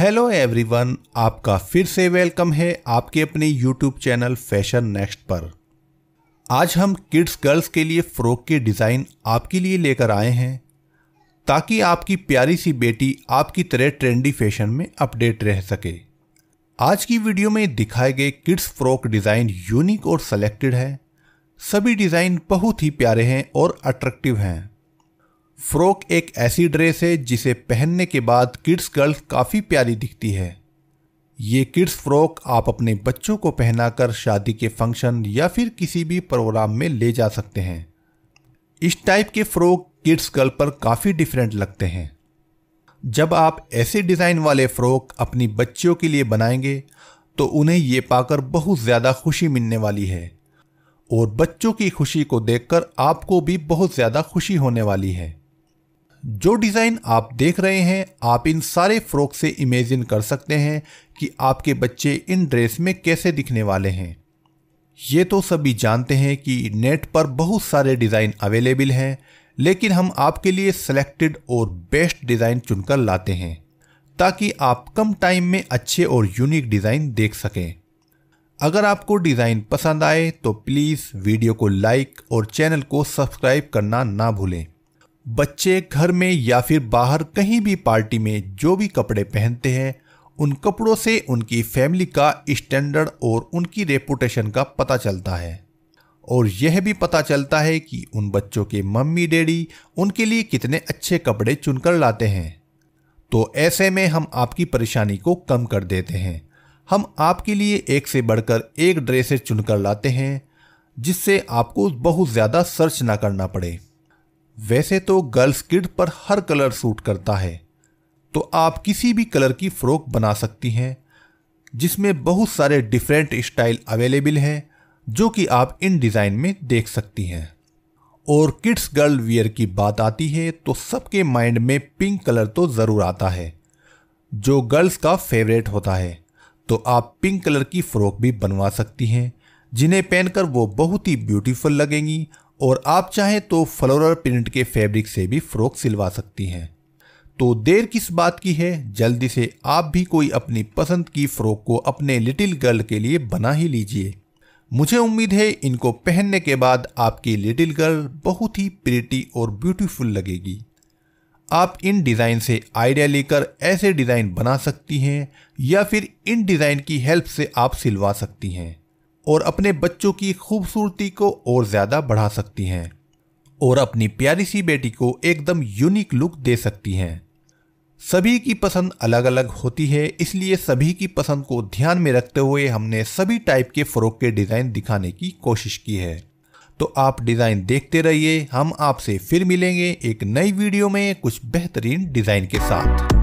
hello everyone आपका फिर से वेलकम है आपके अपने यूट्यूब चैनल फैशन नेक्स्ट पर आज हम किड्स गर्ल्स के लिए फ्रॉक के डिज़ाइन आपके लिए लेकर आए हैं ताकि आपकी प्यारी सी बेटी आपकी तरह ट्रेंडी फैशन में अपडेट रह सके आज की वीडियो में दिखाए गए किड्स फ्रॉक डिज़ाइन यूनिक और सेलेक्टेड है सभी डिज़ाइन बहुत ही प्यारे हैं और अट्रैक्टिव हैं फ्रॉक एक ऐसी ड्रेस है जिसे पहनने के बाद किड्स गर्ल्स काफ़ी प्यारी दिखती है ये किड्स फ्रॉक आप अपने बच्चों को पहनाकर शादी के फंक्शन या फिर किसी भी प्रोग्राम में ले जा सकते हैं इस टाइप के फ्रॉक किड्स गर्ल पर काफ़ी डिफरेंट लगते हैं जब आप ऐसे डिज़ाइन वाले फ्रॉक अपनी बच्चियों के लिए बनाएंगे तो उन्हें ये पाकर बहुत ज़्यादा खुशी मिलने वाली है और बच्चों की खुशी को देखकर आपको भी बहुत ज़्यादा खुशी होने वाली है जो डिज़ाइन आप देख रहे हैं आप इन सारे फ्रॉक से इमेजिन कर सकते हैं कि आपके बच्चे इन ड्रेस में कैसे दिखने वाले हैं ये तो सभी जानते हैं कि नेट पर बहुत सारे डिज़ाइन अवेलेबल हैं लेकिन हम आपके लिए सिलेक्टेड और बेस्ट डिज़ाइन चुनकर लाते हैं ताकि आप कम टाइम में अच्छे और यूनिक डिज़ाइन देख सकें अगर आपको डिज़ाइन पसंद आए तो प्लीज़ वीडियो को लाइक और चैनल को सब्सक्राइब करना ना भूलें बच्चे घर में या फिर बाहर कहीं भी पार्टी में जो भी कपड़े पहनते हैं उन कपड़ों से उनकी फैमिली का स्टैंडर्ड और उनकी रेपुटेशन का पता चलता है और यह भी पता चलता है कि उन बच्चों के मम्मी डैडी उनके लिए कितने अच्छे कपड़े चुनकर लाते हैं तो ऐसे में हम आपकी परेशानी को कम कर देते हैं हम आपके लिए एक से बढ़कर एक ड्रेसेस चुनकर लाते हैं जिससे आपको बहुत ज़्यादा सर्च ना करना पड़े वैसे तो गर्ल्स किड पर हर कलर सूट करता है तो आप किसी भी कलर की फ्रॉक बना सकती हैं जिसमें बहुत सारे डिफरेंट स्टाइल अवेलेबल हैं जो कि आप इन डिज़ाइन में देख सकती हैं और किड्स गर्ल वियर की बात आती है तो सबके माइंड में पिंक कलर तो ज़रूर आता है जो गर्ल्स का फेवरेट होता है तो आप पिंक कलर की फ़्रॉक भी बनवा सकती हैं जिन्हें पहनकर वो बहुत ही ब्यूटीफुल लगेंगी और आप चाहें तो फ्लोरल प्रिंट के फैब्रिक से भी फ्रॉक सिलवा सकती हैं तो देर किस बात की है जल्दी से आप भी कोई अपनी पसंद की फ्रॉक को अपने लिटिल गर्ल के लिए बना ही लीजिए मुझे उम्मीद है इनको पहनने के बाद आपकी लिटिल गर्ल बहुत ही प्रिटी और ब्यूटीफुल लगेगी आप इन डिज़ाइन से आइडिया लेकर ऐसे डिज़ाइन बना सकती हैं या फिर इन डिज़ाइन की हेल्प से आप सिलवा सकती हैं और अपने बच्चों की खूबसूरती को और ज़्यादा बढ़ा सकती हैं और अपनी प्यारी सी बेटी को एकदम यूनिक लुक दे सकती हैं सभी की पसंद अलग अलग होती है इसलिए सभी की पसंद को ध्यान में रखते हुए हमने सभी टाइप के फ़्रॉक के डिज़ाइन दिखाने की कोशिश की है तो आप डिज़ाइन देखते रहिए हम आपसे फिर मिलेंगे एक नई वीडियो में कुछ बेहतरीन डिज़ाइन के साथ